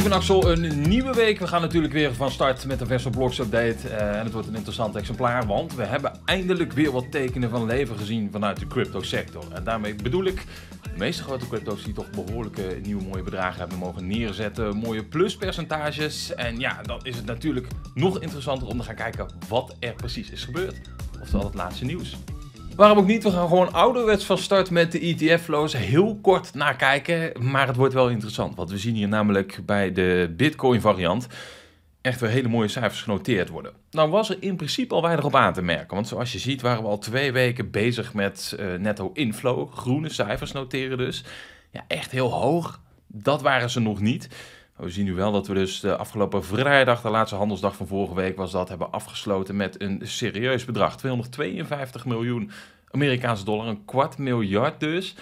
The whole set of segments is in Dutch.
Ik ben Axel, een nieuwe week. We gaan natuurlijk weer van start met de Vessel Blocks update. Eh, en het wordt een interessant exemplaar, want we hebben eindelijk weer wat tekenen van leven gezien vanuit de crypto sector. En daarmee bedoel ik de meeste grote crypto's die toch behoorlijke nieuwe mooie bedragen hebben mogen neerzetten. Mooie pluspercentages. En ja, dan is het natuurlijk nog interessanter om te gaan kijken wat er precies is gebeurd. Oftewel het laatste nieuws. Waarom ook niet? We gaan gewoon ouderwets van start met de ETF-flows. Heel kort nakijken, maar het wordt wel interessant. Want we zien hier namelijk bij de Bitcoin-variant echt weer hele mooie cijfers genoteerd worden. Nou was er in principe al weinig op aan te merken. Want zoals je ziet waren we al twee weken bezig met eh, netto inflow. Groene cijfers noteren dus. Ja, echt heel hoog. Dat waren ze nog niet. Oh, we zien nu wel dat we dus de afgelopen vrijdag, de laatste handelsdag van vorige week was dat, hebben afgesloten met een serieus bedrag. 252 miljoen Amerikaanse dollar, een kwart miljard dus.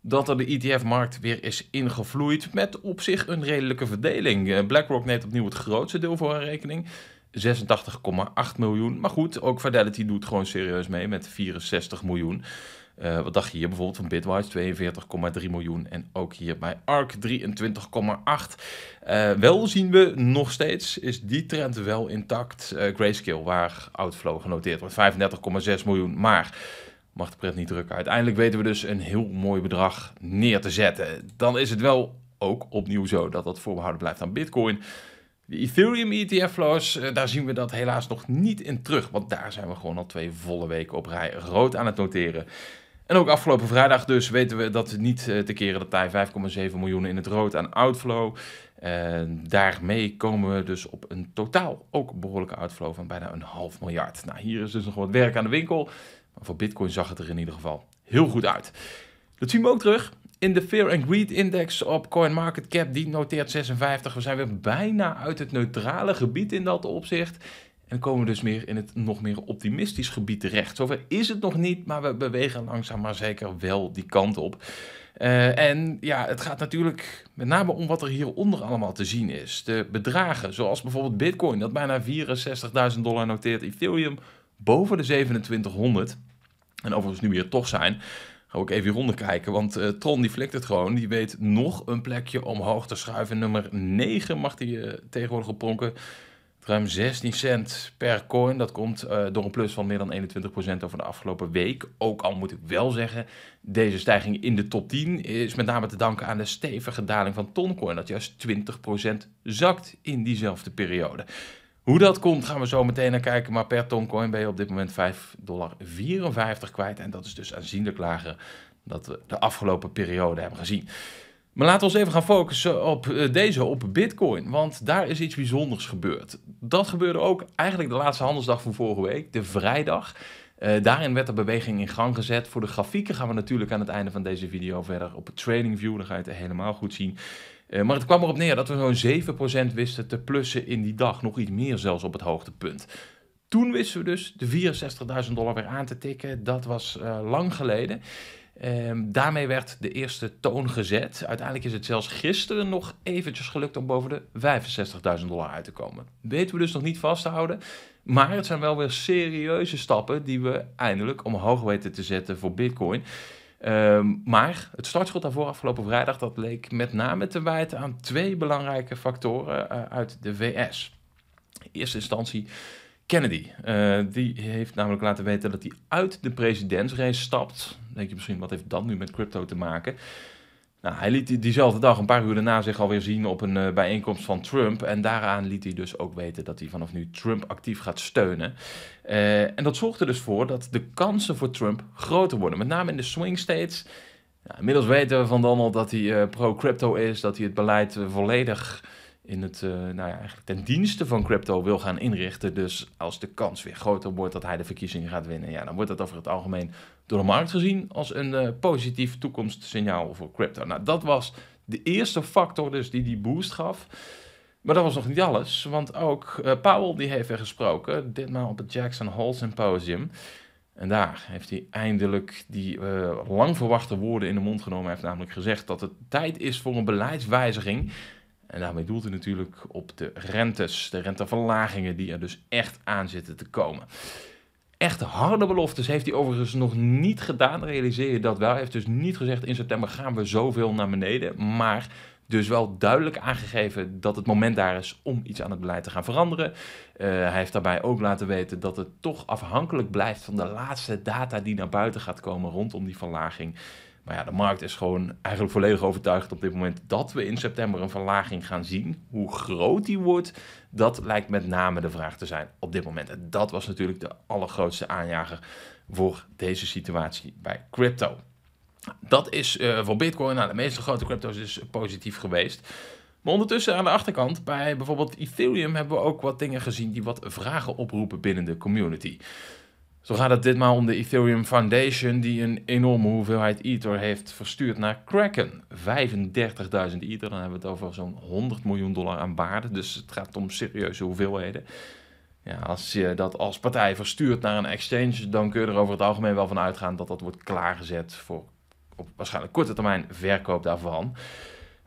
Dat er de ETF-markt weer is ingevloeid met op zich een redelijke verdeling. Eh, BlackRock neemt opnieuw het grootste deel voor haar rekening. 86,8 miljoen. Maar goed, ook Fidelity doet gewoon serieus mee met 64 miljoen. Eh, wat dacht je hier bijvoorbeeld van Bitwise 42,3 miljoen en ook hier bij ARK 23,8. Eh, wel zien we nog steeds, is die trend wel intact. Eh, Grayscale, waar Outflow genoteerd wordt, 35,6 miljoen. Maar mag de pret niet drukken. Uiteindelijk weten we dus een heel mooi bedrag neer te zetten. Dan is het wel ook opnieuw zo dat dat voorbehouden blijft aan Bitcoin. De Ethereum ETF-flows, daar zien we dat helaas nog niet in terug. Want daar zijn we gewoon al twee volle weken op rij rood aan het noteren. En ook afgelopen vrijdag dus weten we dat niet eh, te keren dat hij 5,7 miljoen in het rood aan outflow. En daarmee komen we dus op een totaal ook behoorlijke outflow van bijna een half miljard. Nou, hier is dus nog wat werk aan de winkel. Maar voor Bitcoin zag het er in ieder geval heel goed uit. Dat zien we ook terug in de Fear and Greed Index op CoinMarketCap. Die noteert 56. We zijn weer bijna uit het neutrale gebied in dat opzicht. En komen we dus meer in het nog meer optimistisch gebied terecht. Zover is het nog niet, maar we bewegen langzaam maar zeker wel die kant op. Eh, en ja, het gaat natuurlijk met name om wat er hieronder allemaal te zien is. De bedragen, zoals bijvoorbeeld Bitcoin, dat bijna 64.000 dollar noteert, Ethereum boven de 2700. En overigens nu weer toch zijn. Ga ik even hieronder kijken, want eh, Tron die flikt het gewoon. Die weet nog een plekje omhoog te schuiven. Nummer 9 mag die eh, tegenwoordig pronken. Ruim 16 cent per coin. Dat komt eh, door een plus van meer dan 21% over de afgelopen week. Ook al moet ik wel zeggen, deze stijging in de top 10 is met name te danken aan de stevige daling van Toncoin. Dat juist 20% zakt in diezelfde periode. Hoe dat komt gaan we zo meteen naar kijken. Maar per Toncoin ben je op dit moment 5,54 dollar kwijt. En dat is dus aanzienlijk lager dan we de afgelopen periode hebben gezien. Maar laten we ons even gaan focussen op eh, deze, op Bitcoin. Want daar is iets bijzonders gebeurd. Dat gebeurde ook eigenlijk de laatste handelsdag van vorige week, de vrijdag. Eh, daarin werd de beweging in gang gezet. Voor de grafieken gaan we natuurlijk aan het einde van deze video verder op het trading view. Dan ga je het helemaal goed zien. Eh, maar het kwam erop neer dat we zo'n 7% wisten te plussen in die dag. Nog iets meer zelfs op het hoogtepunt. Toen wisten we dus de 64.000 dollar weer aan te tikken. Dat was lang geleden. Ehm, daarmee werd de eerste toon gezet. Uiteindelijk is het zelfs gisteren nog eventjes gelukt om boven de 65.000 dollar uit te komen. Weten we dus nog niet vast te houden. Maar het zijn wel weer serieuze stappen die we eindelijk omhoog weten te zetten voor Bitcoin. Ehm, maar het startschot daarvoor afgelopen vrijdag dat leek met name te wijten aan twee belangrijke factoren eh, uit de VS. In eerste instantie Kennedy. Eh, die heeft namelijk laten weten dat hij uit de presidentsrace stapt. denk je misschien, wat heeft dat nu met crypto te maken? Nou, hij liet die, diezelfde dag, een paar uur daarna, zich alweer zien op een eh, bijeenkomst van Trump. En daaraan liet hij dus ook weten dat hij vanaf nu Trump actief gaat steunen. Eh, en dat zorgde er dus voor dat de kansen voor Trump groter worden. Met name in de swing states. Nou, inmiddels weten we van Donald dat hij pro-crypto is, dat hij het beleid volledig in het, eh, nou ja, eigenlijk ten dienste van crypto wil gaan inrichten. Dus als de kans weer groter wordt dat hij de verkiezingen gaat winnen, ja, dan wordt dat over het algemeen door de markt gezien als een eh, positief toekomstsignaal voor crypto. Nou, dat was de eerste factor dus die die boost gaf. Maar dat was nog niet alles, want ook uh, Powell die heeft er gesproken, ditmaal op het Jackson Hole Symposium. En daar heeft hij eindelijk die lang verwachte woorden in de mond genomen. Hij heeft namelijk gezegd dat het tijd is voor een beleidswijziging en daarmee doelt hij natuurlijk op de rentes, de renteverlagingen die er dus echt aan zitten te komen. Echt harde beloftes heeft hij overigens nog niet gedaan, realiseer je dat wel. Hij heeft dus niet gezegd in september gaan we zoveel naar beneden, maar dus wel duidelijk aangegeven dat het moment daar is om iets aan het beleid te gaan veranderen. Eh, hij heeft daarbij ook laten weten dat het toch afhankelijk blijft van de laatste data die naar buiten gaat komen rondom die verlaging. Maar ja, de markt is gewoon eigenlijk volledig overtuigd op dit moment dat we in september een verlaging gaan zien. Hoe groot die wordt, dat lijkt met name de vraag te zijn op dit moment. En dat was natuurlijk de allergrootste aanjager voor deze situatie bij crypto. Dat is eh, voor Bitcoin, nou, de meeste grote crypto's dus positief geweest. Maar ondertussen aan de achterkant, bij bijvoorbeeld Ethereum, hebben we ook wat dingen gezien die wat vragen oproepen binnen de community. Zo gaat het ditmaal om de Ethereum Foundation, die een enorme hoeveelheid Ether heeft verstuurd naar Kraken. 35.000 Ether, dan hebben we het over zo'n 100 miljoen dollar aan waarde. Dus het gaat om serieuze hoeveelheden. Ja, als je dat als partij verstuurt naar een exchange, dan kun je er over het algemeen wel van uitgaan dat dat wordt klaargezet voor op waarschijnlijk korte termijn verkoop daarvan.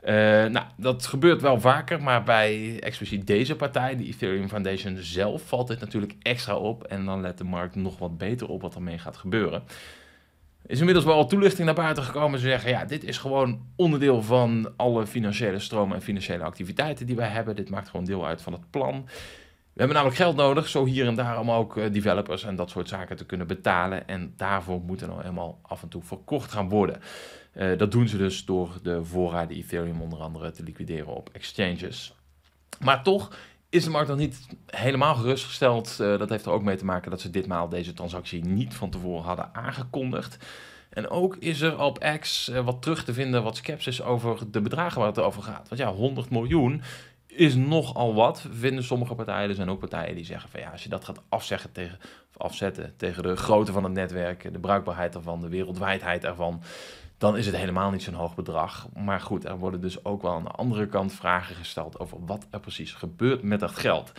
Eh, nou, dat gebeurt wel vaker, maar bij expliciet deze partij, de Ethereum Foundation zelf, valt dit natuurlijk extra op. En dan let de markt nog wat beter op wat ermee gaat gebeuren. Is inmiddels wel al toelichting naar buiten gekomen. Ze zeggen, ja, dit is gewoon onderdeel van alle financiële stromen en financiële activiteiten die wij hebben. Dit maakt gewoon deel uit van het plan. We hebben namelijk geld nodig, zo hier en daar, om ook eh, developers en dat soort zaken te kunnen betalen. En daarvoor moet er nou helemaal af en toe verkocht gaan worden. Eh, dat doen ze dus door de voorraden Ethereum onder andere te liquideren op exchanges. Maar toch is de markt nog niet helemaal gerustgesteld. Eh, dat heeft er ook mee te maken dat ze ditmaal deze transactie niet van tevoren hadden aangekondigd. En ook is er op X wat terug te vinden, wat sceptisch over de bedragen waar het over gaat. Want ja, 100 miljoen, is nogal wat, vinden sommige partijen. Er zijn ook partijen die zeggen van ja, als je dat gaat afzeggen tegen, afzetten tegen de grootte van het netwerk, de bruikbaarheid ervan, de wereldwijdheid ervan, dan is het helemaal niet zo'n hoog bedrag. Maar goed, er worden dus ook wel aan de andere kant vragen gesteld over wat er precies gebeurt met dat geld.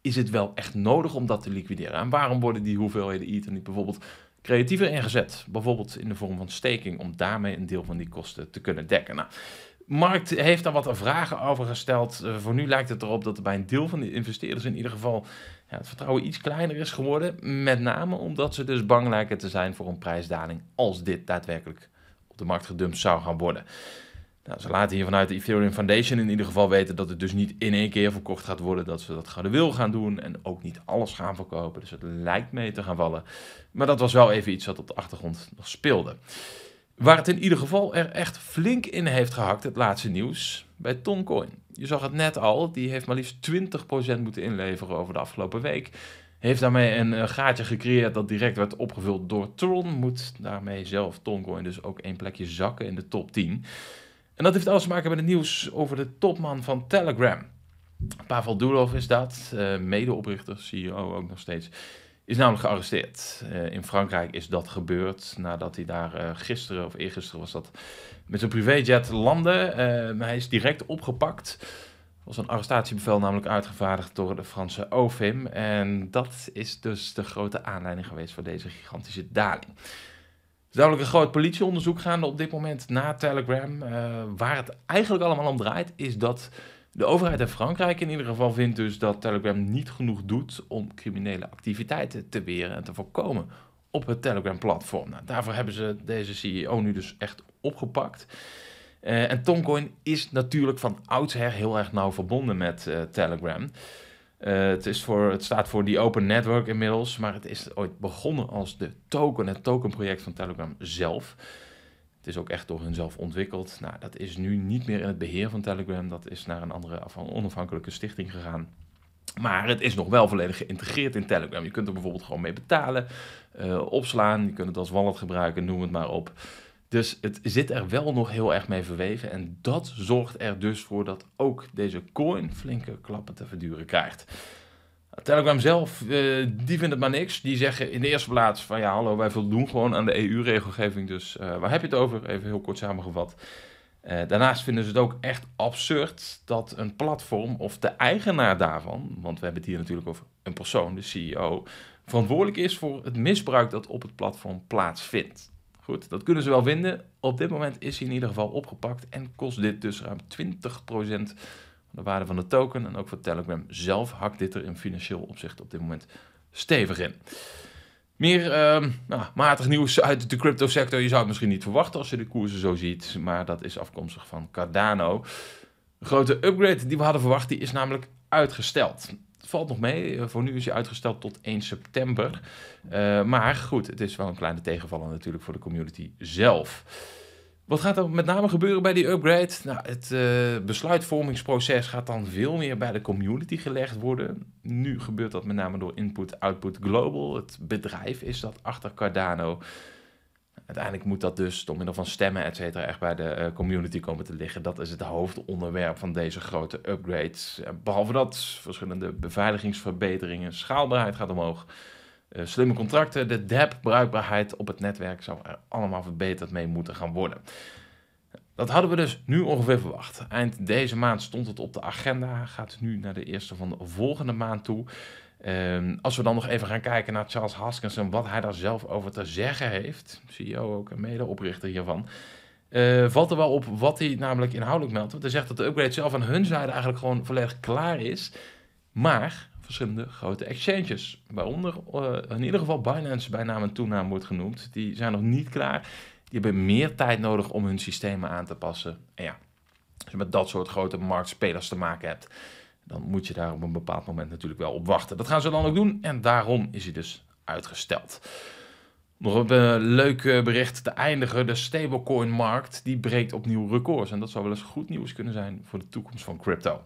Is het wel echt nodig om dat te liquideren? En waarom worden die hoeveelheden ether niet bijvoorbeeld creatiever ingezet? Bijvoorbeeld in de vorm van staking, om daarmee een deel van die kosten te kunnen dekken. Nou, markt heeft daar wat vragen over gesteld. Eh, voor nu lijkt het erop dat bij een deel van de investeerders in ieder geval ja, het vertrouwen iets kleiner is geworden. Met name omdat ze dus bang lijken te zijn voor een prijsdaling als dit daadwerkelijk op de markt gedumpt zou gaan worden. Nou, ze laten hier vanuit de Ethereum Foundation in ieder geval weten dat het dus niet in één keer verkocht gaat worden. Dat ze dat gradueel gaan doen en ook niet alles gaan verkopen. Dus het lijkt mee te gaan vallen. Maar dat was wel even iets wat op de achtergrond nog speelde. Waar het in ieder geval er echt flink in heeft gehakt, het laatste nieuws, bij Toncoin. Je zag het net al, die heeft maar liefst 20% moeten inleveren over de afgelopen week. Heeft daarmee een eh, gaatje gecreëerd dat direct werd opgevuld door Tron. Moet daarmee zelf Toncoin dus ook één plekje zakken in de top 10. En dat heeft alles te maken met het nieuws over de topman van Telegram. Pavel Durov is dat, eh, medeoprichter, CEO ook nog steeds is namelijk gearresteerd. Eh, in Frankrijk is dat gebeurd nadat hij daar eh, gisteren of eergisteren was dat met zijn privéjet landde. Uh, hij is direct opgepakt. Er was een arrestatiebevel namelijk uitgevaardigd door de Franse Ofim. En dat is dus de grote aanleiding geweest voor deze gigantische daling. Er is namelijk een groot politieonderzoek gaande op dit moment na Telegram. waar het eigenlijk allemaal om draait, is dat de overheid in Frankrijk in ieder geval vindt dus dat Telegram niet genoeg doet om criminele activiteiten te weren en te voorkomen op het Telegram-platform. Nou, daarvoor hebben ze deze CEO nu dus echt opgepakt. Uh, en Tomcoin is natuurlijk van oudsher heel erg nauw verbonden met eh, Telegram. Eh, het, is voor, het staat voor die Open Network inmiddels, maar het is ooit begonnen als de token, het tokenproject van Telegram zelf. Het is ook echt door hunzelf ontwikkeld. Nou, dat is nu niet meer in het beheer van Telegram. Dat is naar een andere onafhankelijke stichting gegaan. Maar het is nog wel volledig geïntegreerd in Telegram. Je kunt er bijvoorbeeld gewoon mee betalen, eh, opslaan. Je kunt het als wallet gebruiken, noem het maar op. Dus het zit er wel nog heel erg mee verweven. En dat zorgt er dus voor dat ook deze coin flinke klappen te verduren krijgt. Telegram zelf, eh, die vindt het maar niks. Die zeggen in de eerste plaats van ja, hallo, wij voldoen gewoon aan de EU-regelgeving. Dus eh, waar heb je het over? Even heel kort samengevat. Eh, daarnaast vinden ze het ook echt absurd dat een platform of de eigenaar daarvan, want we hebben het hier natuurlijk over een persoon, de CEO, verantwoordelijk is voor het misbruik dat op het platform plaatsvindt. Goed, dat kunnen ze wel vinden. Op dit moment is hij in ieder geval opgepakt en kost dit dus ruim 20% de waarde van de token en ook voor Telegram zelf hakt dit er in financieel opzicht op dit moment stevig in. Meer ehm, nou, matig nieuws uit de crypto sector. Je zou het misschien niet verwachten als je de koersen zo ziet, maar dat is afkomstig van Cardano. De grote upgrade die we hadden verwacht, die is namelijk uitgesteld. valt nog mee, eh, voor nu is hij uitgesteld tot 1 september. Eh, maar goed, het is wel een kleine tegenvaller natuurlijk voor de community zelf. Wat gaat er met name gebeuren bij die upgrade? Nou, het eh, besluitvormingsproces gaat dan veel meer bij de community gelegd worden. Nu gebeurt dat met name door Input-Output Global. Het bedrijf is dat achter Cardano. Uiteindelijk moet dat dus door middel van stemmen, et cetera, echt bij de eh, community komen te liggen. Dat is het hoofdonderwerp van deze grote upgrades. Behalve dat, verschillende beveiligingsverbeteringen, schaalbaarheid gaat omhoog. Eh, slimme contracten, de DAP-bruikbaarheid op het netwerk zou er allemaal verbeterd mee moeten gaan worden. Dat hadden we dus nu ongeveer verwacht. Eind deze maand stond het op de agenda, gaat nu naar de eerste van de volgende maand toe. Ehm, als we dan nog even gaan kijken naar Charles Haskins en wat hij daar zelf over te zeggen heeft, CEO ook en medeoprichter hiervan, eh, valt er wel op wat hij namelijk inhoudelijk meldt. Want hij zegt dat de upgrade zelf aan hun zijde eigenlijk gewoon volledig klaar is. Maar verschillende grote exchanges. Waaronder eh, in ieder geval Binance bij naam en toenaam wordt genoemd. Die zijn nog niet klaar. Die hebben meer tijd nodig om hun systemen aan te passen. En ja, als je met dat soort grote marktspelers te maken hebt, dan moet je daar op een bepaald moment natuurlijk wel op wachten. Dat gaan ze dan ook doen en daarom is hij dus uitgesteld. Nog een eh, leuk eh, bericht te eindigen. De stablecoin-markt die breekt opnieuw records. En dat zou wel eens goed nieuws kunnen zijn voor de toekomst van crypto.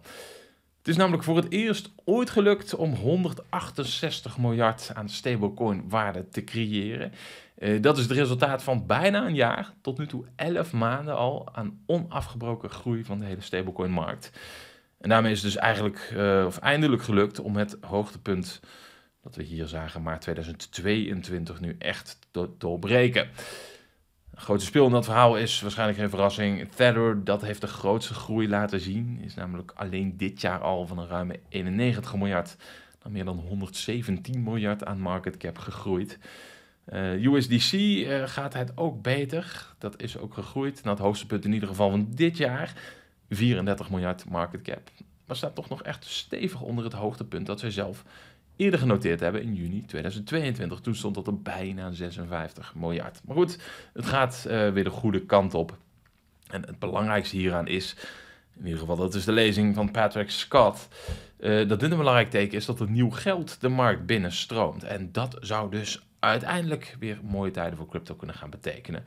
Het is namelijk voor het eerst ooit gelukt om 168 miljard aan stablecoin waarde te creëren. Eh, dat is het resultaat van bijna een jaar, tot nu toe 11 maanden al, aan onafgebroken groei van de hele stablecoin-markt. En daarmee is het dus eigenlijk, eh, of eindelijk gelukt om het hoogtepunt dat we hier zagen maart 2022 nu echt te doorbreken. Grote speel in dat verhaal is waarschijnlijk geen verrassing. Tether, dat heeft de grootste groei laten zien. Is namelijk alleen dit jaar al van een ruime 91 miljard naar meer dan 117 miljard aan market cap gegroeid. Eh, USDC eh, gaat het ook beter. Dat is ook gegroeid naar het hoogste punt in ieder geval van dit jaar. 34 miljard market cap. Maar staat toch nog echt stevig onder het hoogtepunt dat zij zelf eerder genoteerd hebben in juni 2022. Toen stond dat op bijna 56 miljard. Maar goed, het gaat eh, weer de goede kant op. En het belangrijkste hieraan is, in ieder geval dat is de lezing van Patrick Scott, eh, dat dit een belangrijk teken is dat er nieuw geld de markt binnenstroomt. En dat zou dus uiteindelijk weer mooie tijden voor crypto kunnen gaan betekenen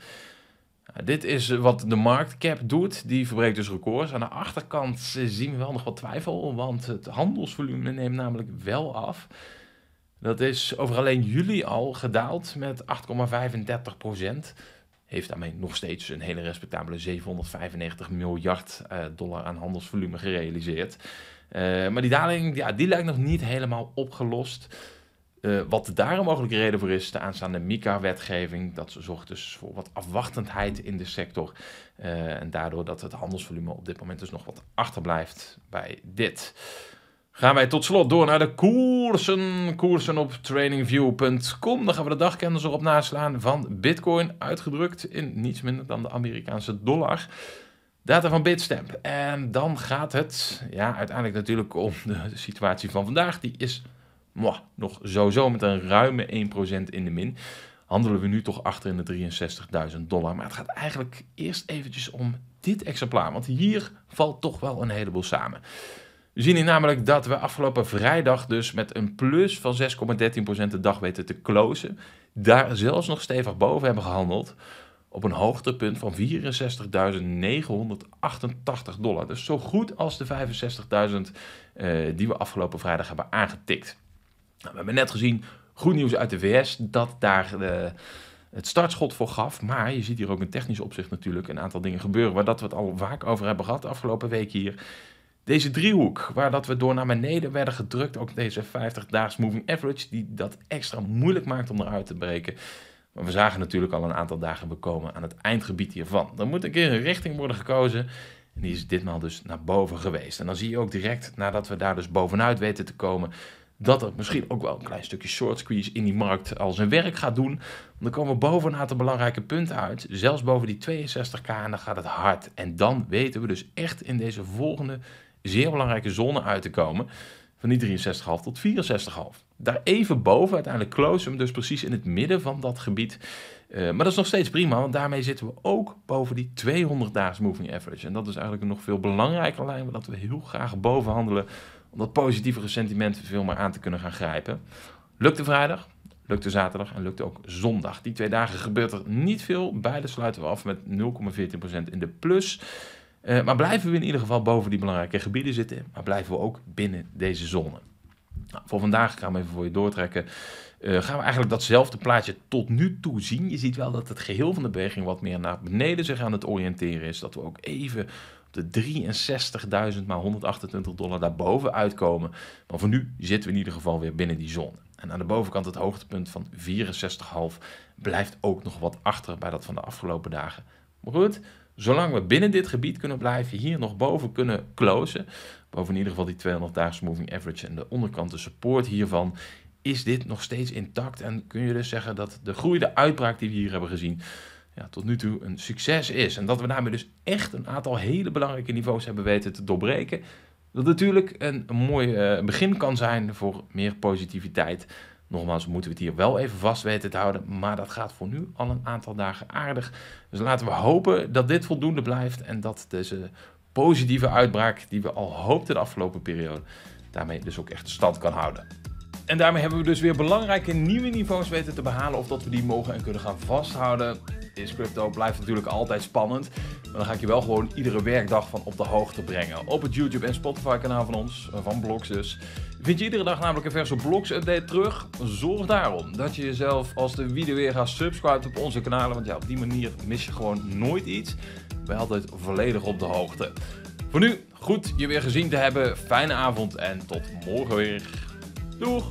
dit is wat de cap doet. Die verbreekt dus records. Aan de achterkant zien we wel nog wat twijfel, want het handelsvolume neemt namelijk wel af. Dat is over alleen juli al gedaald met 8,35 procent. Heeft daarmee nog steeds een hele respectabele 795 miljard eh, dollar aan handelsvolume gerealiseerd. Eh, maar die daling ja, die lijkt nog niet helemaal opgelost. Eh, wat daar een mogelijke reden voor is, de aanstaande MICA-wetgeving, dat zorgt dus voor wat afwachtendheid in de sector. Eh, en daardoor dat het handelsvolume op dit moment dus nog wat achterblijft bij dit. Gaan wij tot slot door naar de koersen. Koersen op tradingview.com. Dan gaan we de dagkenners erop naslaan van Bitcoin, uitgedrukt in niets minder dan de Amerikaanse dollar. Data van Bitstamp. En dan gaat het ja, uiteindelijk natuurlijk om de situatie van vandaag. Die is nog sowieso met een ruime 1% in de min. Handelen we nu toch achter in de 63.000 dollar. Maar het gaat eigenlijk eerst eventjes om dit exemplaar. Want hier valt toch wel een heleboel samen. We zien hier namelijk dat we afgelopen vrijdag dus met een plus van 6,13% de dag weten te closen. Daar zelfs nog stevig boven hebben gehandeld. Op een hoogtepunt van 64.988 dollar. Dus zo goed als de 65.000 eh, die we afgelopen vrijdag hebben aangetikt. Nou, we hebben net gezien, goed nieuws uit de VS, dat daar eh, het startschot voor gaf. Maar je ziet hier ook in technisch opzicht natuurlijk een aantal dingen gebeuren waar dat we het al vaak over hebben gehad de afgelopen week hier. Deze driehoek, waar dat we door naar beneden werden gedrukt, ook deze 50-daags moving average, die dat extra moeilijk maakt om eruit te breken. Maar we zagen natuurlijk al een aantal dagen bekomen aan het eindgebied hiervan. Dan moet een keer een richting worden gekozen. En die is ditmaal dus naar boven geweest. En dan zie je ook direct, nadat we daar dus bovenuit weten te komen, dat er misschien ook wel een klein stukje short squeeze in die markt al zijn werk gaat doen. dan komen we boven een aantal belangrijke punten uit. Zelfs boven die 62k en dan gaat het hard. En dan weten we dus echt in deze volgende zeer belangrijke zone uit te komen. Van die 63,5 tot 64,5. Daar even boven, uiteindelijk close hem dus precies in het midden van dat gebied. Eh, maar dat is nog steeds prima, want daarmee zitten we ook boven die 200 daags moving average. En dat is eigenlijk een nog veel belangrijker lijn, dat we heel graag boven handelen om dat positievere sentiment veel meer aan te kunnen gaan grijpen. Lukte vrijdag, lukte zaterdag en lukte ook zondag. Die twee dagen gebeurt er niet veel. Beide sluiten we af met 0,14% in de plus. Eh, maar blijven we in ieder geval boven die belangrijke gebieden zitten, maar blijven we ook binnen deze zone. Nou, voor vandaag gaan we even voor je doortrekken eh, gaan we eigenlijk datzelfde plaatje tot nu toe zien. Je ziet wel dat het geheel van de beweging wat meer naar beneden zich aan het oriënteren is. Dat we ook even op de 63.000 maar 128 dollar daarboven uitkomen. Maar voor nu zitten we in ieder geval weer binnen die zone. En aan de bovenkant het hoogtepunt van 64,5 blijft ook nog wat achter bij dat van de afgelopen dagen. Maar goed, zolang we binnen dit gebied kunnen blijven, hier nog boven kunnen closen, boven in ieder geval die 200 daagse moving average en de onderkant de support hiervan, is dit nog steeds intact? En kun je dus zeggen dat de groeide uitbraak die we hier hebben gezien, ja, tot nu toe een succes is. En dat we daarmee dus echt een aantal hele belangrijke niveaus hebben weten te doorbreken. Dat natuurlijk een, mooi eh, begin kan zijn voor meer positiviteit. Nogmaals, moeten we het hier wel even vast weten te houden. Maar dat gaat voor nu al een aantal dagen aardig. Dus laten we hopen dat dit voldoende blijft. En dat deze positieve uitbraak, die we al hoopten de afgelopen periode, daarmee dus ook echt stand kan houden. En daarmee hebben we dus weer belangrijke nieuwe niveaus weten te behalen of dat we die mogen en kunnen gaan vasthouden. Is crypto blijft natuurlijk altijd spannend, maar dan ga ik je wel gewoon iedere werkdag van op de hoogte brengen. Op het YouTube en Spotify kanaal van ons, van Blogs dus, vind je iedere dag namelijk een verse bloks update terug. Zorg daarom dat je jezelf als de wie weer gaat subscriben op onze kanalen, want ja, op die manier mis je gewoon nooit iets. Ben altijd volledig op de hoogte. Voor nu, goed je weer gezien te hebben. Fijne avond en tot morgen weer. Tour.